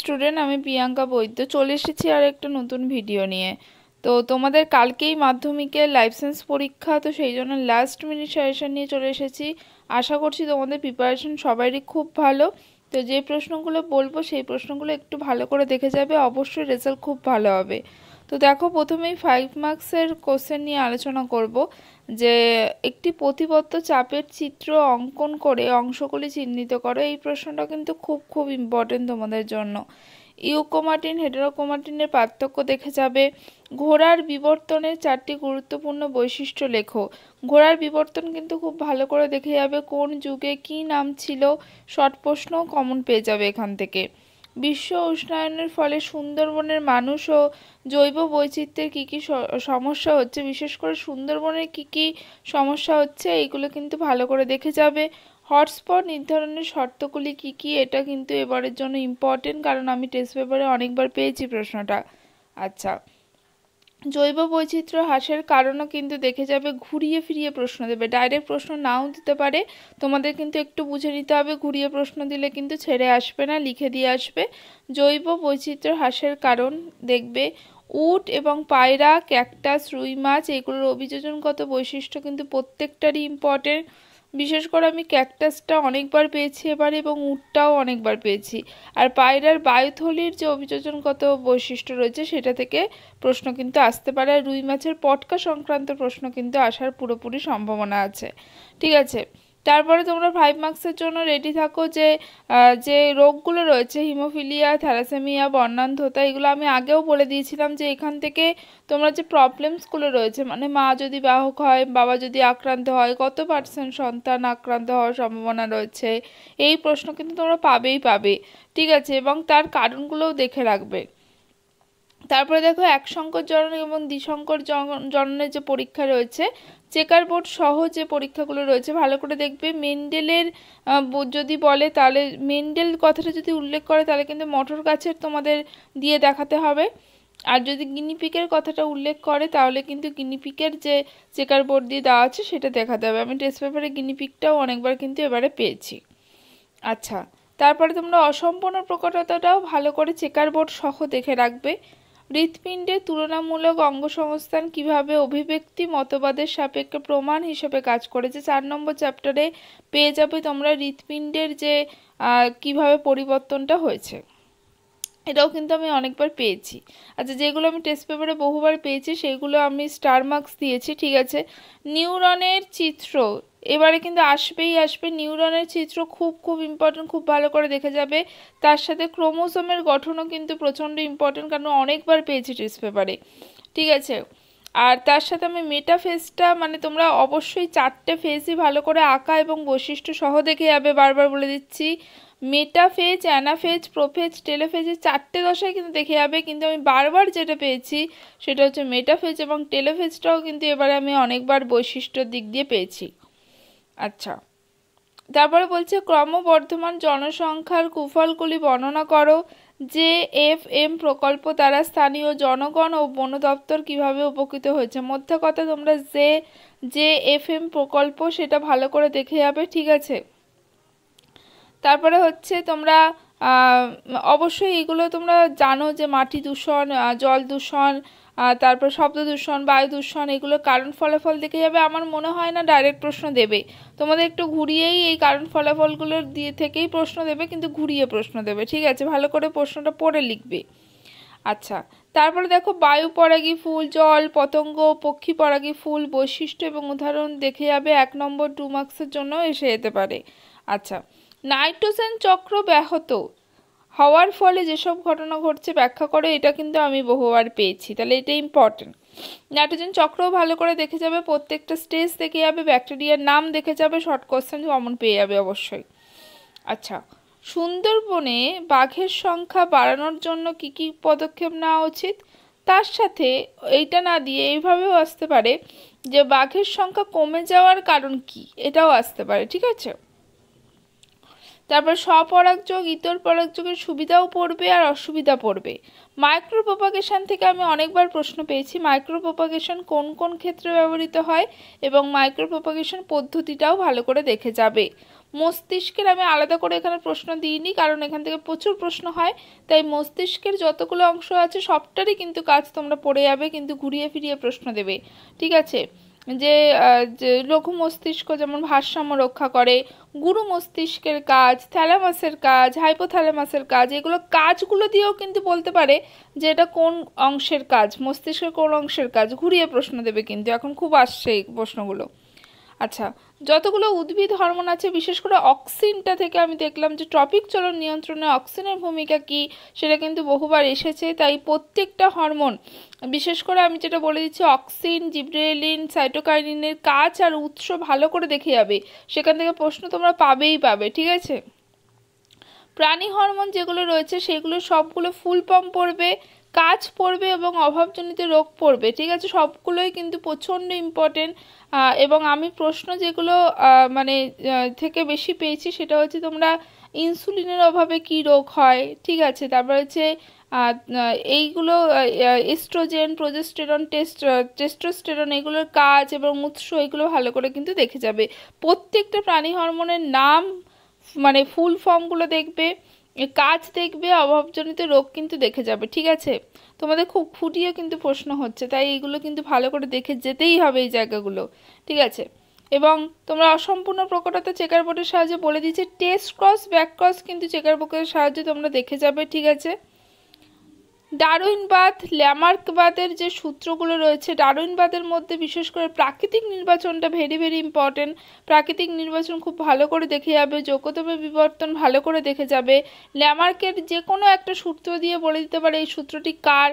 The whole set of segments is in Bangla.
স্টুডেন্ট আমি প্রিয়াঙ্কা বৈদ্য চলে এসেছি আর একটা নতুন ভিডিও নিয়ে তো তোমাদের কালকেই মাধ্যমিকের লাইসেন্স পরীক্ষা তো সেই জন্য লাস্ট মিনিট সাজেশান নিয়ে চলে এসেছি আশা করছি তোমাদের প্রিপারেশন সবারই খুব ভালো তো যে প্রশ্নগুলো বলবো সেই প্রশ্নগুলো একটু ভালো করে দেখে যাবে অবশ্যই রেজাল্ট খুব ভালো হবে তো দেখো প্রথমেই ফাইভ মার্কসের কোশ্চেন নিয়ে আলোচনা করব যে একটি প্রতিবদ্ধ চাপের চিত্র অঙ্কন করে অংশগুলি চিহ্নিত করো এই প্রশ্নটা কিন্তু খুব খুব ইম্পর্টেন্ট তোমাদের জন্য ইউকোমাটিন হেটারোকোমাটিনের পার্থক্য দেখে যাবে ঘোড়ার বিবর্তনের চারটি গুরুত্বপূর্ণ বৈশিষ্ট্য লেখো ঘোড়ার বিবর্তন কিন্তু খুব ভালো করে দেখে যাবে কোন যুগে কি নাম ছিল শর্ট প্রশ্নও কমন পেয়ে যাবে এখান থেকে বিশ্ব উষ্ণায়নের ফলে সুন্দরবনের মানুষ ও জৈব বৈচিত্র্যের কী কী সমস্যা হচ্ছে বিশেষ করে সুন্দরবনের কী কী সমস্যা হচ্ছে এইগুলো কিন্তু ভালো করে দেখে যাবে হটস্পট নির্ধারণের শর্তগুলি কী কী এটা কিন্তু এবারের জন্য ইম্পর্টেন্ট কারণ আমি টেস্ট পেপারে অনেকবার পেয়েছি প্রশ্নটা আচ্ছা জৈব বৈচিত্র্য হ্রাসের কারণও কিন্তু দেখে যাবে ঘুরিয়ে ফিরিয়ে প্রশ্ন দেবে ডাইরেক্ট প্রশ্ন নাও দিতে পারে তোমাদের কিন্তু একটু বুঝে নিতে হবে ঘুরিয়ে প্রশ্ন দিলে কিন্তু ছেড়ে আসবে না লিখে দিয়ে আসবে জৈব বৈচিত্র্য হ্রাসের কারণ দেখবে উট এবং পায়রা ক্যাকটাস রুই মাছ এগুলোর অভিযোজনগত বৈশিষ্ট্য কিন্তু প্রত্যেকটারই ইম্পর্টেন্ট বিশেষ করে আমি ক্যাকটাসটা অনেকবার পেয়েছি এবার এবং উটটাও অনেকবার পেয়েছি আর পায়রার বায়ুথলির যে অভিযোজনগত বৈশিষ্ট্য রয়েছে সেটা থেকে প্রশ্ন কিন্তু আসতে পারে আর রুই মাছের পটকা সংক্রান্ত প্রশ্ন কিন্তু আসার পুরোপুরি সম্ভাবনা আছে ঠিক আছে তারপরে তোমরা ফাইভ মার্কসের জন্য রেডি থাকো যে যে রোগগুলো রয়েছে হিমোফিলিয়া থ্যালাসেমিয়া বর্ণান্ধতা এগুলো আমি আগেও বলে দিয়েছিলাম যে এখান থেকে তোমরা যে প্রবলেমসগুলো রয়েছে মানে মা যদি বাহক হয় বাবা যদি আক্রান্ত হয় কত পার্সেন্ট সন্তান আক্রান্ত হওয়ার সম্ভাবনা রয়েছে এই প্রশ্ন কিন্তু তোমরা পাবেই পাবে ঠিক আছে এবং তার কারণগুলোও দেখে রাখবে তারপরে দেখো এক সংকর জনন এবং দ্বিশঙ্কর জননের যে পরীক্ষা রয়েছে চেকার বোর্ড সহ যে পরীক্ষাগুলো রয়েছে ভালো করে দেখবে মেন্ডেলের যদি বলে তাহলে মেন্ডেল কথাটা যদি উল্লেখ করে তাহলে কিন্তু মটর গাছের তোমাদের দিয়ে দেখাতে হবে আর যদি গিনিপিকের কথাটা উল্লেখ করে তাহলে কিন্তু গিনিপিকের যে চেকার বোর্ড দিয়ে দেওয়া আছে সেটা দেখাতে হবে আমি টেস্ট পেপারে গিনিপিকটাও অনেকবার কিন্তু এবারে পেয়েছি আচ্ছা তারপরে তোমরা অসম্পূর্ণ প্রকটতাটাও ভালো করে চেকার বোর্ড সহ দেখে রাখবে হৃৎপিণ্ডে তুলনামূলক অঙ্গ সংস্থান কীভাবে অভিব্যক্তি মতবাদের সাপেক্ষে প্রমাণ হিসেবে কাজ করেছে চার নম্বর চ্যাপ্টারে পেয়ে যাবে তোমরা হৃৎপিণ্ডের যে কিভাবে পরিবর্তনটা হয়েছে এটাও কিন্তু আমি অনেকবার পেয়েছি আচ্ছা যেগুলো আমি টেস্ট পেপারে বহুবার পেয়েছি সেইগুলো আমি স্টার মার্কস দিয়েছি ঠিক আছে নিউরনের চিত্র এবারে কিন্তু আসবেই আসবে নিউরনের চিত্র খুব খুব ইম্পর্টেন্ট খুব ভালো করে দেখে যাবে তার সাথে ক্রোমোসোমের গঠনও কিন্তু প্রচণ্ড ইম্পর্টেন্ট কারণ অনেকবার পেয়েছি টেস্ট পেপারে ঠিক আছে আর তার সাথে আমি মেটা ফেসটা মানে তোমরা অবশ্যই চারটে ফেসই ভালো করে আঁকা এবং বৈশিষ্ট্য সহ দেখে যাবে বারবার বলে দিচ্ছি মেটাফেজ অ্যানাফেজ প্রোফেজ টেলোফেজের চারটে দশায় কিন্তু দেখে যাবে কিন্তু আমি বারবার যেটা পেয়েছি সেটা হচ্ছে মেটাফেজ এবং টেলোফেজটাও কিন্তু এবারে আমি অনেকবার বৈশিষ্ট্যর দিক দিয়ে পেয়েছি আচ্ছা তারপরে বলছে ক্রমবর্ধমান জনসংখ্যার কুফলগুলি বর্ণনা করো যে এফ এম প্রকল্প দ্বারা স্থানীয় জনগণ ও বন দপ্তর কীভাবে উপকৃত হয়েছে মধ্যে কথা তোমরা যে যে এফ এম প্রকল্প সেটা ভালো করে দেখে যাবে ঠিক আছে তারপরে হচ্ছে তোমরা অবশ্যই এগুলো তোমরা জানো যে মাটি দূষণ জল দূষণ তারপর শব্দ দূষণ বায়ু দূষণ এগুলো কারণ ফলাফল দেখে যাবে আমার মনে হয় না ডাইরেক্ট প্রশ্ন দেবে তোমাদের একটু ঘুরিয়েই এই কারণ ফলাফলগুলোর দিয়ে থেকেই প্রশ্ন দেবে কিন্তু ঘুরিয়ে প্রশ্ন দেবে ঠিক আছে ভালো করে প্রশ্নটা পড়ে লিখবে আচ্ছা তারপরে দেখো বায়ু পরাগী ফুল জল পতঙ্গ পক্ষী পরাগী ফুল বৈশিষ্ট্য এবং উদাহরণ দেখে যাবে এক নম্বর টু মার্কসের জন্য এসে যেতে পারে আচ্ছা নাইট্রোজেন চক্র ব্যাহত হওয়ার ফলে যেসব ঘটনা ঘটছে ব্যাখ্যা করে এটা কিন্তু আমি বহুবার পেয়েছি তাহলে এটা ইম্পর্টেন্ট নাইট্রোজেন চক্রও ভালো করে দেখে যাবে প্রত্যেকটা স্টেজ দেখে যাবে ব্যাকটেরিয়ার নাম দেখে যাবে শর্ট কোশ্চেন কমন পেয়ে যাবে অবশ্যই আচ্ছা সুন্দরবনে বাঘের সংখ্যা বাড়ানোর জন্য কি কি পদক্ষেপ নেওয়া উচিত তার সাথে এইটা না দিয়ে এইভাবেও আসতে পারে যে বাঘের সংখ্যা কমে যাওয়ার কারণ কি এটাও আসতে পারে ঠিক আছে তারপর স্বপরাগযোগ ইতর পরাগযোগের সুবিধাও পড়বে আর অসুবিধা পড়বে মাইক্রো প্রপাগেশন থেকে আমি অনেকবার প্রশ্ন পেয়েছি মাইক্রো কোন কোন ক্ষেত্রে ব্যবহৃত হয় এবং মাইক্রো প্রপাগেশন পদ্ধতিটাও ভালো করে দেখে যাবে মস্তিষ্কের আমি আলাদা করে এখানে প্রশ্ন দিইনি কারণ এখান থেকে প্রচুর প্রশ্ন হয় তাই মস্তিষ্কের যতগুলো অংশ আছে সবটারই কিন্তু কাজ তোমরা পড়ে যাবে কিন্তু ঘুরিয়ে ফিরিয়ে প্রশ্ন দেবে ঠিক আছে যে লঘু মস্তিষ্ক যেমন ভারসাম্য রক্ষা করে গুরু মস্তিষ্কের কাজ থ্যালামাসের কাজ হাইপোথ্যালামাসের কাজ এগুলো কাজগুলো দিয়েও কিন্তু বলতে পারে যে এটা কোন অংশের কাজ মস্তিষ্কের কোন অংশের কাজ ঘুরিয়ে প্রশ্ন দেবে কিন্তু এখন খুব আসছে এই প্রশ্নগুলো আচ্ছা যতগুলো উদ্ভিদ হরমোন আছে বিশেষ করে অক্সিনটা থেকে আমি দেখলাম যে ট্রপিক চলন নিয়ন্ত্রণে অক্সিনের ভূমিকা কি সেটা কিন্তু বহুবার এসেছে তাই প্রত্যেকটা হরমোন বিশেষ করে আমি যেটা বলে দিচ্ছি অক্সিন জিব্রেলিন সাইটোকাইনিনের কাজ আর উৎস ভালো করে দেখে যাবে সেখান থেকে প্রশ্ন তোমরা পাবেই পাবে ঠিক আছে প্রাণী হরমোন যেগুলো রয়েছে সেগুলো সবগুলো ফুল পম্প পড়বে কাজ পড়বে এবং অভাবজনিত রোগ পড়বে ঠিক আছে সবগুলোই কিন্তু প্রচণ্ড ইম্পর্টেন্ট এবং আমি প্রশ্ন যেগুলো মানে থেকে বেশি পেয়েছি সেটা হচ্ছে তোমরা ইনসুলিনের অভাবে কি রোগ হয় ঠিক আছে তারপর হচ্ছে এইগুলো এস্ট্রোজেন প্রোজেস্টেরন টেস্ট টেস্টোস্টেরন এগুলোর কাজ এবং উৎস এগুলো ভালো করে কিন্তু দেখে যাবে প্রত্যেকটা প্রাণী হরমোনের নাম মানে ফুল ফর্মগুলো দেখবে কাজ দেখবে অভাবজনিত রোগ কিন্তু দেখে যাবে ঠিক আছে তোমাদের খুব খুঁটিয়ে কিন্তু প্রশ্ন হচ্ছে তাই এইগুলো কিন্তু ভালো করে দেখে যেতেই হবে এই জায়গাগুলো ঠিক আছে এবং তোমরা অসম্পূর্ণ প্রকটতা চেকার বোর্ডের সাহায্যে বলে দিচ্ছে টেস্ট ক্রস ব্যাক ক্রস কিন্তু চেকার বোর্ডের সাহায্যে তোমরা দেখে যাবে ঠিক আছে ডারুইনবাদ ল্যামার্কবাদের যে সূত্রগুলো রয়েছে ডারুইনবাদের মধ্যে বিশেষ করে প্রাকৃতিক নির্বাচনটা ভেরি ভেরি ইম্পর্টেন্ট প্রাকৃতিক নির্বাচন খুব ভালো করে দেখে যাবে যোগ্যতমে বিবর্তন ভালো করে দেখে যাবে ল্যামার্কের যে কোনো একটা সূত্র দিয়ে বলে দিতে পারে এই সূত্রটি কার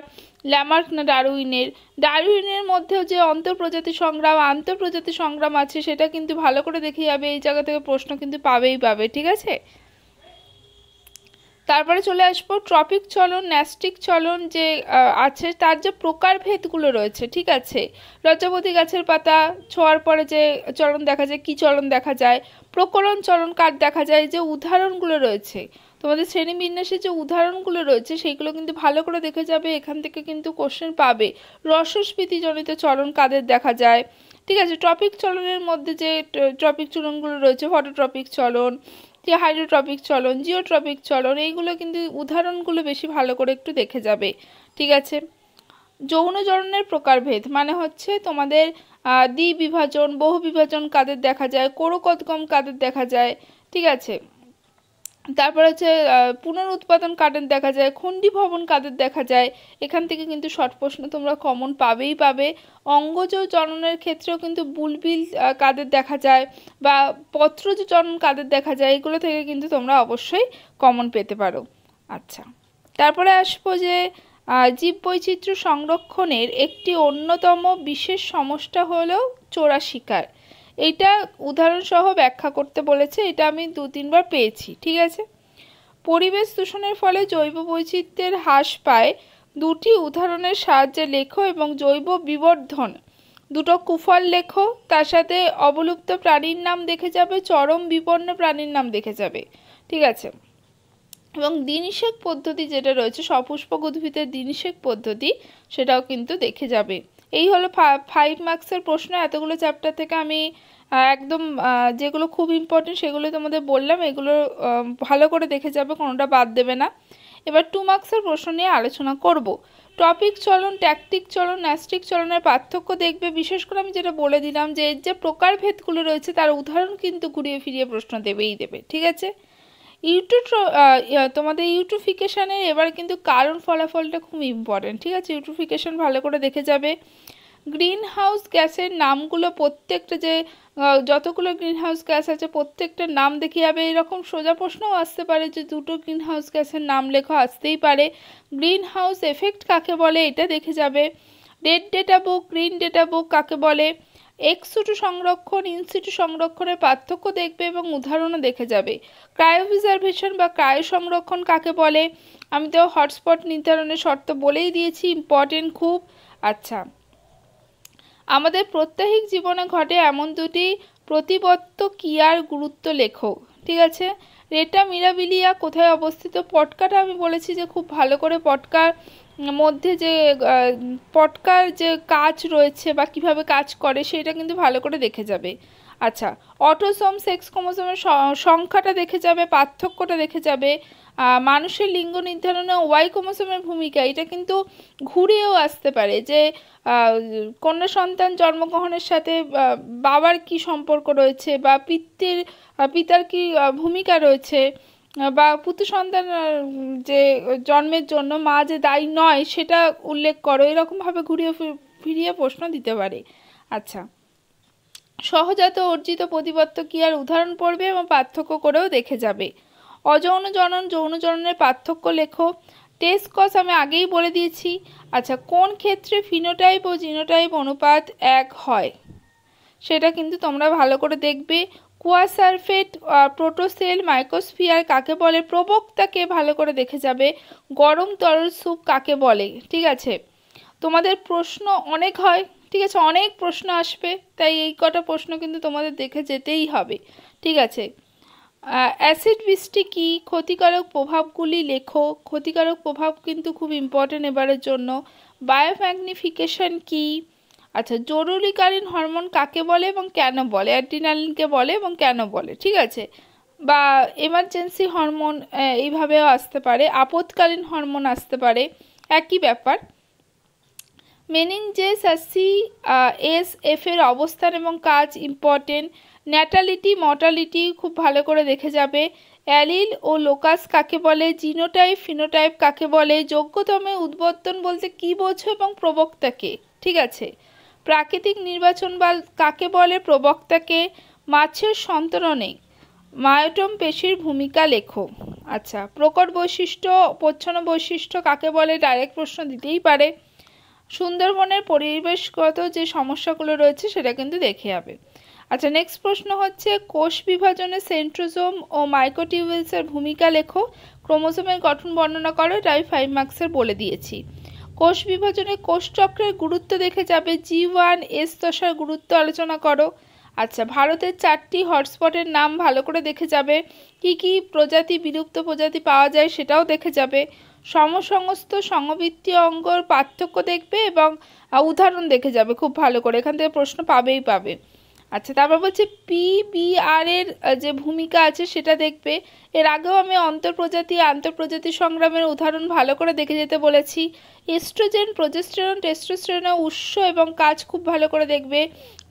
ল্যামার্ক না ডারুইনের ডারুইনের মধ্যেও যে অন্তঃপ্রজাতি সংগ্রাম আন্তঃপ্রজাতি সংগ্রাম আছে সেটা কিন্তু ভালো করে দেখে যাবে এই জায়গা থেকে প্রশ্ন কিন্তু পাবেই পাবে ঠিক আছে তারপরে চলে আসবো ট্রপিক চলন ন্যাস্টিক চলন যে আছে তার যে প্রকারভেদগুলো রয়েছে ঠিক আছে লজ্জাপতি গাছের পাতা ছোঁয়ার পরে যে চলন দেখা যায় কি চলন দেখা যায় প্রকরণ চলন কার দেখা যায় যে উদাহরণগুলো রয়েছে তোমাদের শ্রেণীবিন্যাসে যে উদাহরণগুলো রয়েছে সেইগুলো কিন্তু ভালো করে দেখে যাবে এখান থেকে কিন্তু কোশ্চেন পাবে রসস্ফীতিজনিত চলন কাদের দেখা যায় ঠিক আছে ট্রপিক চলনের মধ্যে যে ট্রপিক চলনগুলো রয়েছে ফটোট্রপিক চলন যে হাইড্রোট্রপিক চলন জিওট্রপিক চলন এইগুলো কিন্তু উদাহরণগুলো বেশি ভালো করে একটু দেখে যাবে ঠিক আছে যৌন জরনের প্রকারভেদ মানে হচ্ছে তোমাদের দ্বিবিভাজন বহু বিভাজন কাদের দেখা যায় কোরকদগম কাদের দেখা যায় ঠিক আছে তারপর হচ্ছে পুনরুৎপাদন কাদের দেখা যায় খণ্ডী ভবন কাদের দেখা যায় এখান থেকে কিন্তু শর্ট প্রশ্ন তোমরা কমন পাবেই পাবে অঙ্গজ জননের ক্ষেত্রেও কিন্তু বুলবিল কাদের দেখা যায় বা পত্রজ জনন কাদের দেখা যায় এগুলো থেকে কিন্তু তোমরা অবশ্যই কমন পেতে পারো আচ্ছা তারপরে আসবো যে জীববৈচিত্র্য সংরক্ষণের একটি অন্যতম বিশেষ সমস্যা হলো চোরা শিকার এইটা উদাহরণসহ ব্যাখ্যা করতে বলেছে এটা আমি দু তিনবার পেয়েছি ঠিক আছে পরিবেশ দূষণের ফলে জৈব বৈচিত্র্যের হ্রাস পায় দুটি উদাহরণের সাহায্যে লেখো এবং জৈব বিবর্ধন দুটো কুফল লেখো তার সাথে অবলুপ্ত প্রাণীর নাম দেখে যাবে চরম বিপন্ন প্রাণীর নাম দেখে যাবে ঠিক আছে এবং দিনশেক পদ্ধতি যেটা রয়েছে সপুষ্পক উদ্ভিদের দিনশেক পদ্ধতি সেটাও কিন্তু দেখে যাবে এই হলো ফাইভ মার্কসের প্রশ্ন এতগুলো চ্যাপ্টার থেকে আমি একদম যেগুলো খুব ইম্পর্টেন্ট সেগুলো তোমাদের বললাম এগুলো ভালো করে দেখে যাবে কোনোটা বাদ দেবে না এবার টু মার্কসের প্রশ্ন নিয়ে আলোচনা করব টপিক চলন ট্যাকটিক চলন ন্যাস্টিক চলনের পার্থক্য দেখবে বিশেষ করে আমি যেটা বলে দিলাম যে এর যে প্রকারভেদগুলো রয়েছে তার উদাহরণ কিন্তু ঘুরিয়ে ফিরিয়ে প্রশ্ন দেবেই দেবে ঠিক আছে ইউটিউব তোমাদের ইউটিউবিকেশানের এবার কিন্তু কারণ ফলাফলটা খুব ইম্পর্ট্যান্ট ঠিক আছে ইউটিউবিকেশান ভালো করে দেখে যাবে গ্রিন হাউস গ্যাসের নামগুলো প্রত্যেকটা যে যতগুলো গ্রিন হাউস গ্যাস আছে প্রত্যেকটা নাম দেখে যাবে এরকম সোজা প্রশ্নও আসতে পারে যে দুটো গ্রিন হাউস গ্যাসের নাম লেখা আসতেই পারে গ্রিন হাউস এফেক্ট কাকে বলে এটা দেখে যাবে red data book green data book কাকে বলে এক্সুটু সংরক্ষণ ইনসিটু সংরক্ষণের পার্থক্য দেখবে এবং উদাহরণও দেখে যাবে ক্রায়ো প্রিজার্ভেশন বা ক্রায়ো সংরক্ষণ কাকে বলে আমি তো হটস্পট নির্ধারণের শর্ত বলেই দিয়েছি ইম্পর্টেন্ট খুব আচ্ছা আমাদের প্রত্যাহিক জীবনে ঘটে এমন দুটি প্রতিবত্ত কিয়ার গুরুত্ব লেখক ঠিক আছে রেটা মিরাবিলিয়া কোথায় অবস্থিত পটকাটা আমি বলেছি যে খুব ভালো করে পটকার মধ্যে যে পটকার যে কাজ রয়েছে বা কিভাবে কাজ করে সেটা কিন্তু ভালো করে দেখে যাবে আচ্ছা অটোসোম সেক্স ক্রোমোসোমের সংখ্যাটা দেখে যাবে পার্থক্যটা দেখে যাবে মানুষের লিঙ্গ নির্ধারণে ওয়াই ক্রোমোসোমের ভূমিকা এটা কিন্তু ঘুরেও আসতে পারে যে কন্যা সন্তান জন্মগ্রহণের সাথে বাবার কি সম্পর্ক রয়েছে বা পিতৃর পিতার কি ভূমিকা রয়েছে বা পুত্র সন্তান যে জন্মের জন্য মা যে দায়ী নয় সেটা উল্লেখ করো এরকমভাবে ঘুরিয়ে ফিরিয়ে প্রশ্ন দিতে পারে আচ্ছা সহজাত অর্জিত প্রতিপত্ত আর উদাহরণ পড়বে এবং পার্থক্য করেও দেখে যাবে অযৌন জনন যৌন জননের পার্থক্য লেখো টেস্ট কস আমি আগেই বলে দিয়েছি আচ্ছা কোন ক্ষেত্রে ফিনোটাইপ ও জিনোটাইপ অনুপাত এক হয় সেটা কিন্তু তোমরা ভালো করে দেখবে কুয়াসারফেট প্রোটোসেল মাইক্রোস্ফিয়ার কাকে বলে প্রবক্তাকে ভালো করে দেখে যাবে গরম তরল স্যুপ কাকে বলে ঠিক আছে তোমাদের প্রশ্ন অনেক হয় ঠিক আছে অনেক প্রশ্ন আসবে তাই এই কটা প্রশ্ন কিন্তু তোমাদের দেখে যেতেই হবে ঠিক আছে অ্যাসিড বৃষ্টি কী ক্ষতিকারক প্রভাবগুলি লেখো ক্ষতিকারক প্রভাব কিন্তু খুব ইম্পর্টেন্ট এবারের জন্য বায়োম্যাগনিফিকেশন কী আচ্ছা জরুরিকালীন হরমোন কাকে বলে এবং কেন বলে অ্যাড্রিনালিনকে বলে এবং কেন বলে ঠিক আছে বা এমার্জেন্সি হরমোন এইভাবেও আসতে পারে আপৎকালীন হরমোন আসতে পারে একই ব্যাপার মেনিনজেস আর সি এস এফ এর অবস্থান এবং কাজ ইম্পর্টেন্ট ন্যাটালিটি মর্টালিটি খুব ভালো করে দেখে যাবে অ্যালিল ও লোকাস কাকে বলে জিনোটাইপ ফিনোটাইপ কাকে বলে যোগ্যতমে উদ্বর্তন বলতে কি বোঝো এবং প্রবক্তাকে ঠিক আছে প্রাকৃতিক নির্বাচন বা কাকে বলে প্রবক্তাকে মাছের সন্তরণে মায়োটম পেশির ভূমিকা লেখো আচ্ছা প্রকট বৈশিষ্ট্য প্রচ্ছন্ন বৈশিষ্ট্য কাকে বলে ডাইরেক্ট প্রশ্ন দিতেই পারে সুন্দরবনের পরিবেশগত যে সমস্যাগুলো রয়েছে সেটা কিন্তু দেখে যাবে আচ্ছা নেক্সট প্রশ্ন হচ্ছে কোষ বিভাজনে সেন্ট্রোজোম ও মাইক্রোটিউবেলসের ভূমিকা লেখো ক্রোমোজোমের গঠন বর্ণনা করো এটা আমি ফাইভ মার্কসের বলে দিয়েছি কোষ বিভাজনে কোষচক্রের গুরুত্ব দেখে যাবে জি ওয়ান এস দশার গুরুত্ব আলোচনা করো আচ্ছা ভারতের চারটি হটস্পটের নাম ভালো করে দেখে যাবে কি কি প্রজাতি বিলুপ্ত প্রজাতি পাওয়া যায় সেটাও দেখে যাবে সমসংস্থ সমবৃত্তি অঙ্গর পার্থক্য দেখবে এবং উদাহরণ দেখে যাবে খুব ভালো করে এখান থেকে প্রশ্ন পাবেই পাবে আচ্ছা তারপর বলছে পিবিআর এর যে ভূমিকা আছে সেটা দেখবে এর আগেও আমি অন্তঃপ্রজাতি আন্তঃপ্রজাতি সংগ্রামের উদাহরণ ভালো করে দেখে যেতে বলেছি এস্ট্রোজেন প্রজেস্টেরন টেস্টোস্টেরনের উৎস এবং কাজ খুব ভালো করে দেখবে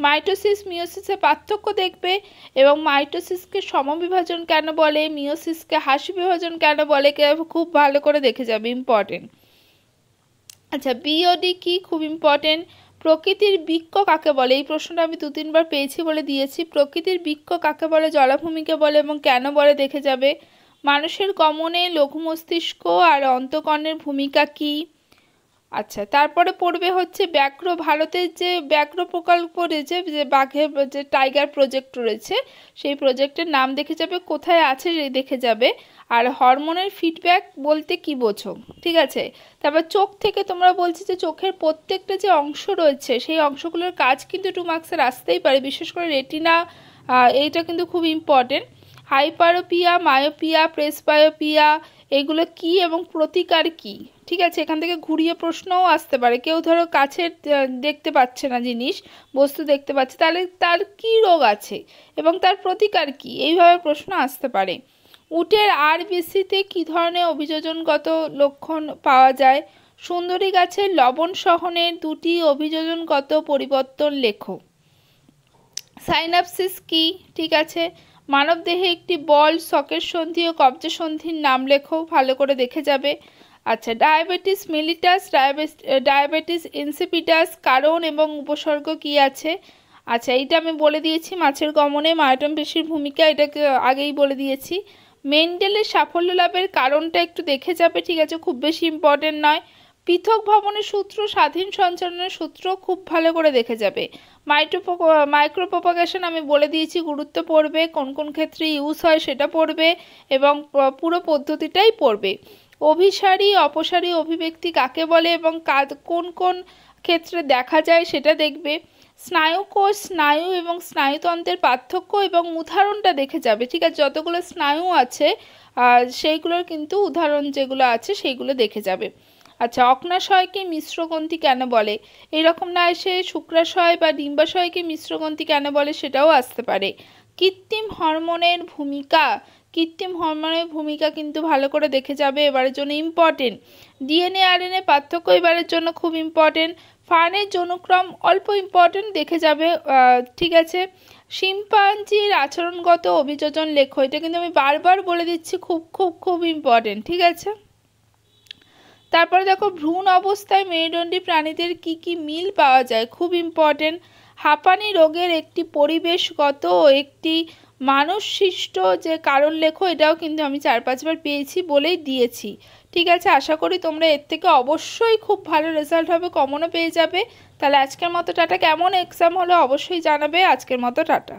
মাইটোসিস মিওসিসের পার্থক্য দেখবে এবং মাইটোসিসকে সমবিভাজন কেন বলে মিওসিসকে হাসি বিভাজন কেন বলে খুব ভালো করে দেখে যাবে ইম্পর্টেন্ট আচ্ছা বিওডি কি খুব ইম্পর্টেন্ট প্রকৃতির বৃক্ষ কাকে বলে এই প্রশ্নটা আমি দু তিনবার পেয়েছি বলে দিয়েছি প্রকৃতির বৃক্ষ কাকে বলে জলাভূমিকে বলে এবং কেন বলে দেখে যাবে মানুষের কমনে লঘু মস্তিষ্ক আর অন্তকর্ণের ভূমিকা কী আচ্ছা তারপরে পড়বে হচ্ছে ব্যাঘ্র ভারতের যে ব্যাঘ্র প্রকল্প রয়েছে যে বাঘের যে টাইগার প্রজেক্ট রয়েছে সেই প্রজেক্টের নাম দেখে যাবে কোথায় আছে দেখে যাবে আর হরমোনের ফিডব্যাক বলতে কি বোঝো ঠিক আছে তারপর চোখ থেকে তোমরা বলছি যে চোখের প্রত্যেকটা যে অংশ রয়েছে সেই অংশগুলোর কাজ কিন্তু টু মার্কসের আসতেই পারে বিশেষ করে রেটিনা এইটা কিন্তু খুব ইম্পর্টেন্ট হাইপারোপিয়া মায়োপিয়া প্রেসপায়োপিয়া এগুলো কি এবং প্রতিকার কী ঠিক আছে এখান থেকে ঘুরিয়ে প্রশ্নও আসতে পারে কেউ ধরো কাছের দেখতে পাচ্ছে না জিনিস বস্তু দেখতে পাচ্ছে তাহলে তার কি রোগ আছে এবং তার প্রতিকার কি এইভাবে প্রশ্ন আসতে পারে উটের আর বিসিতে কী ধরনের অভিযোজনগত লক্ষণ পাওয়া যায় সুন্দরী গাছের লবণ সহনের দুটি অভিযোজনগত পরিবর্তন লেখো সাইনাপসিস কি ঠিক আছে মানবদেহে একটি বল সকের সন্ধি ও কবজা সন্ধির নাম লেখো ভালো করে দেখে যাবে আচ্ছা ডায়াবেটিস মিলিটাস ডায়াবেটিস ইনসিপিটাস কারণ এবং উপসর্গ কি আছে আচ্ছা এইটা আমি বলে দিয়েছি মাছের গমনে মায়াটম পেশির ভূমিকা এটাকে আগেই বলে দিয়েছি মেন্ডেলের সাফল্য লাভের কারণটা একটু দেখে যাবে ঠিক আছে খুব বেশি ইম্পর্টেন্ট নয় পৃথক ভবনের সূত্র স্বাধীন সঞ্চালনের সূত্র খুব ভালো করে দেখে যাবে মাইক্রোপো মাইক্রোপোপাকেশন আমি বলে দিয়েছি গুরুত্ব পড়বে কোন কোন ক্ষেত্রে ইউজ হয় সেটা পড়বে এবং পুরো পদ্ধতিটাই পড়বে অভিসারী অপসারী অভিব্যক্তি কাকে বলে এবং কোন কোন ক্ষেত্রে দেখা যায় সেটা দেখবে স্নায়ুকোষ স্নায়ু এবং স্নায়ুতন্ত্রের পার্থক্য এবং উদাহরণটা দেখে যাবে ঠিক আছে যতগুলো স্নায়ু আছে সেইগুলোর কিন্তু উদাহরণ যেগুলো আছে সেইগুলো দেখে যাবে আচ্ছা অগ্নাশয়কে মিশ্রগন্থী কেন বলে এরকম না এসে শুক্রাশয় বা ডিম্বাশয়কে মিশ্রগন্থি কেন বলে সেটাও আসতে পারে কৃত্রিম হরমোনের ভূমিকা কৃত্রিম হরমোনের ভূমিকা কিন্তু ভালো করে দেখে যাবে এবারের জন্য ইম্পর্টেন্ট ডিএনএ এনএ পার্থক্য এবারের জন্য খুব ইম্পর্টেন্ট ফানের জনক্রম অল্প ইম্পর্টেন্ট দেখে যাবে ঠিক আছে শিম্পাঞ্জির আচরণগত অভিযোজন লেখ এটা কিন্তু আমি বারবার বলে দিচ্ছি খুব খুব খুব ইম্পর্টেন্ট ঠিক আছে তারপরে দেখো ভ্রূণ অবস্থায় মেরুদণ্ডী প্রাণীদের কি কি মিল পাওয়া যায় খুব ইম্পর্টেন্ট হাঁপানি রোগের একটি পরিবেশগত একটি মানুষ সৃষ্ট যে কারণ লেখো এটাও কিন্তু আমি চার পাঁচবার পেয়েছি বলেই দিয়েছি ঠিক আছে আশা করি তোমরা এর থেকে অবশ্যই খুব ভালো রেজাল্ট হবে কমনও পেয়ে যাবে তাহলে আজকের মতো টাটা কেমন এক্সাম হলো অবশ্যই জানাবে আজকের মতো টাটা